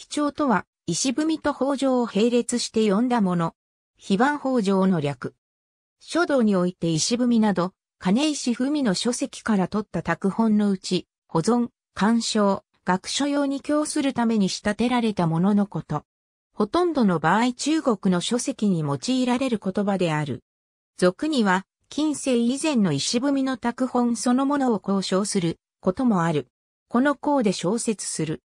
飛帳とは、石踏みと法上を並列して読んだもの。非番法上の略。書道において石踏みなど、金石文の書籍から取った拓本のうち、保存、鑑賞、学書用に供するために仕立てられたもののこと。ほとんどの場合中国の書籍に用いられる言葉である。俗には、近世以前の石踏みの拓本そのものを交渉することもある。この項で小説する。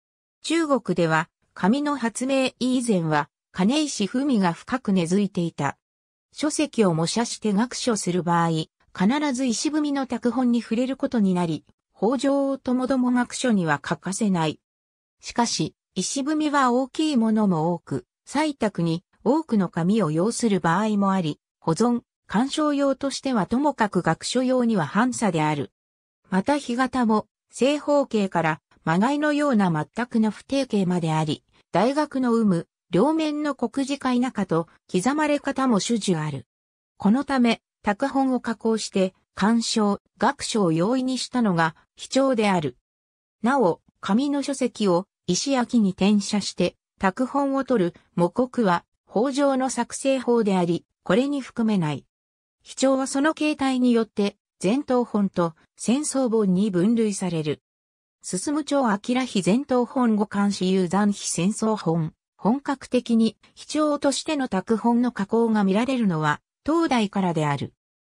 中国では、紙の発明以前は、金石文が深く根付いていた。書籍を模写して学書する場合、必ず石文の拓本に触れることになり、北条ともども学書には欠かせない。しかし、石文は大きいものも多く、採択に多くの紙を要する場合もあり、保存、鑑賞用としてはともかく学書用には反差である。また日型も正方形からまがいのような全くの不定形まであり、大学の有無、両面の国字か否かと刻まれ方も主従ある。このため、拓本を加工して、鑑賞、学書を容易にしたのが、秘帳である。なお、紙の書籍を石焼に転写して、拓本を取る、模刻は、法上の作成法であり、これに含めない。秘帳はその形態によって、前頭本と戦争本に分類される。進む町明日前頭本五監視有残非戦争本。本格的に、非調としての拓本の加工が見られるのは、東大からである。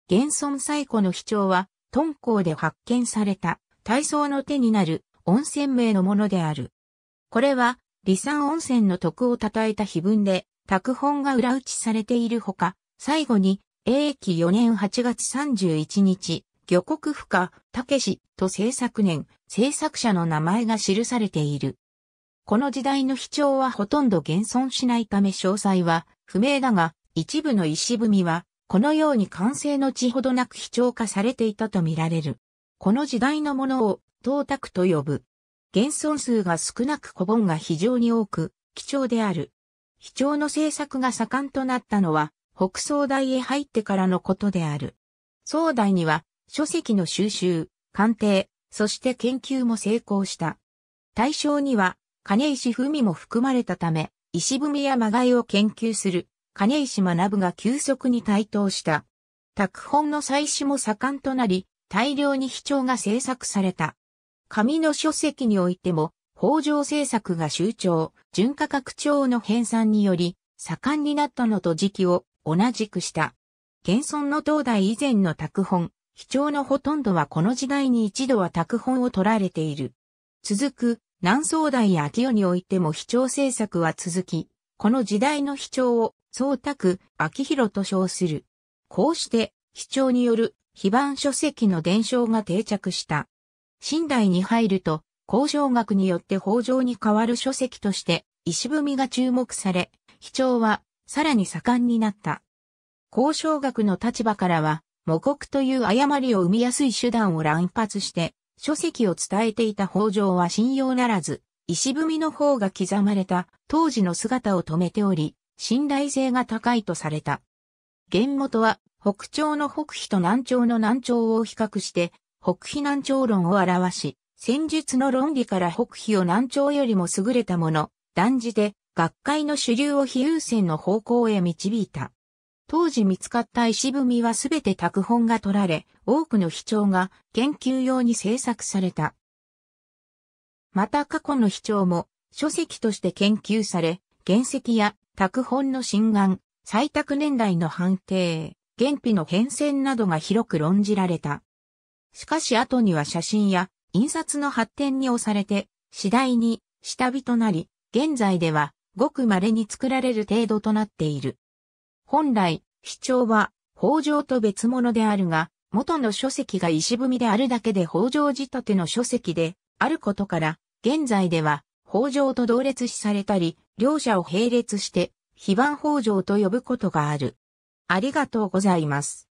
現存最古の非調は、敦煌で発見された、体操の手になる、温泉名のものである。これは、離散温泉の徳を称えた碑文で、拓本が裏打ちされているほか、最後に、永久4年8月31日、漁国不可、たけしと制作年、制作者の名前が記されている。この時代の秘帳はほとんど現存しないため詳細は不明だが、一部の石踏みは、このように完成の地ほどなく秘帳化されていたとみられる。この時代のものを、東卓と呼ぶ。現存数が少なく古本が非常に多く、貴重である。秘帳の制作が盛んとなったのは、北宋大へ入ってからのことである。宋代には、書籍の収集、鑑定、そして研究も成功した。対象には、金石文も含まれたため、石文やや間貝を研究する、金石学が急速に台頭した。拓本の採取も盛んとなり、大量に秘帳が制作された。紙の書籍においても、法上政策が集長、純価格調の編纂により、盛んになったのと時期を同じくした。現存の東大以前の拓本、貴重のほとんどはこの時代に一度は拓本を取られている。続く、南宋代や秋代においても秘長政策は続き、この時代の秘長を、宗拓、秋広と称する。こうして、秘長による、非番書籍の伝承が定着した。新代に入ると、交渉学によって法上に変わる書籍として、石踏みが注目され、秘長は、さらに盛んになった。交渉学の立場からは、模国という誤りを生みやすい手段を乱発して、書籍を伝えていた北条は信用ならず、石踏みの方が刻まれた当時の姿を止めており、信頼性が高いとされた。源元は北朝の北飛と南朝の南朝を比較して、北飛南朝論を表し、戦術の論理から北飛を南朝よりも優れたもの、断じて、学会の主流を非優先の方向へ導いた。当時見つかった石踏みはすべて拓本が取られ、多くの秘帳が研究用に制作された。また過去の秘帳も書籍として研究され、原石や拓本の真眼、採択年代の判定、原皮の変遷などが広く論じられた。しかし後には写真や印刷の発展に押されて、次第に下火となり、現在ではごく稀に作られる程度となっている。本来、主帳は、法上と別物であるが、元の書籍が石踏みであるだけで法上仕立ての書籍で、あることから、現在では、法上と同列視されたり、両者を並列して、非番法上と呼ぶことがある。ありがとうございます。